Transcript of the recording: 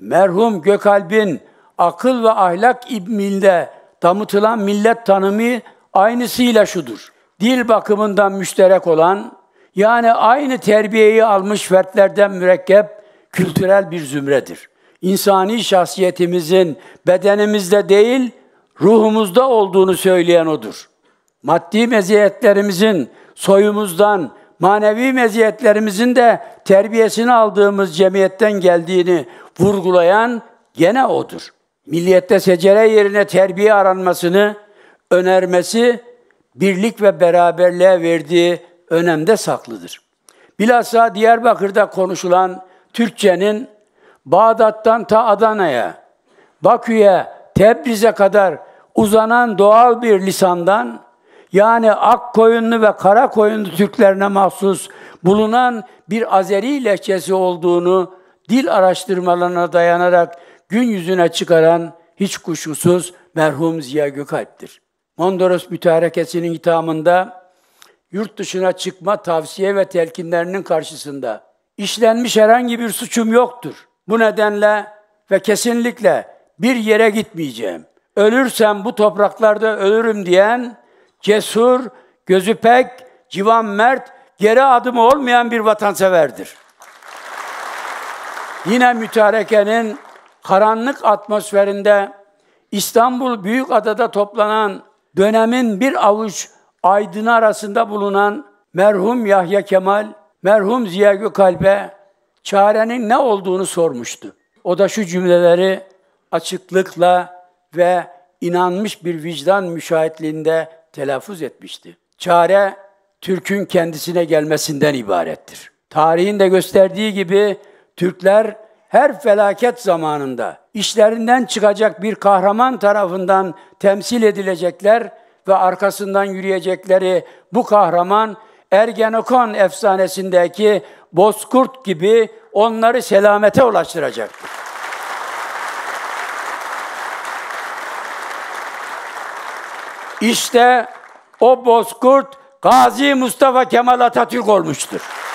merhum Gökalp'in akıl ve ahlak ilminde damıtılan millet tanımı aynısıyla şudur. Dil bakımından müşterek olan, yani aynı terbiyeyi almış fertlerden mürekkep kültürel bir zümredir. İnsani şahsiyetimizin bedenimizde değil, ruhumuzda olduğunu söyleyen odur. Maddi meziyetlerimizin soyumuzdan, manevi meziyetlerimizin de terbiyesini aldığımız cemiyetten geldiğini vurgulayan gene odur. Milliyette secere yerine terbiye aranmasını önermesi birlik ve beraberliğe verdiği önemde saklıdır. Bilhassa Diyarbakır'da konuşulan Türkçenin Bağdat'tan ta Adana'ya, Bakü'ye, Tebriz'e kadar uzanan doğal bir lisandan yani ak koyunlu ve kara koyunlu Türklerine mahsus bulunan bir Azeri lehçesi olduğunu dil araştırmalarına dayanarak gün yüzüne çıkaran hiç kuşkusuz merhum Ziya Gökalp'tir. Mondros Mütarekesi'nin hitamında yurt dışına çıkma tavsiye ve telkinlerinin karşısında işlenmiş herhangi bir suçum yoktur. Bu nedenle ve kesinlikle bir yere gitmeyeceğim. Ölürsem bu topraklarda ölürüm diyen cesur, gözü pek, civan mert, geri adımı olmayan bir vatanseverdir. Yine mütarekenin karanlık atmosferinde İstanbul Büyükada'da toplanan dönemin bir avuç aydını arasında bulunan merhum Yahya Kemal, merhum Ziya Gökalp'e çarenin ne olduğunu sormuştu. O da şu cümleleri açıklıkla ve inanmış bir vicdan müşahitliğinde telaffuz etmişti. Çare Türk'ün kendisine gelmesinden ibarettir. Tarihin de gösterdiği gibi Türkler her felaket zamanında işlerinden çıkacak bir kahraman tarafından temsil edilecekler ve arkasından yürüyecekleri bu kahraman Ergenekon efsanesindeki Bozkurt gibi onları selamete ulaştıracaktır. İşte o bozkurt Gazi Mustafa Kemal Atatürk olmuştur.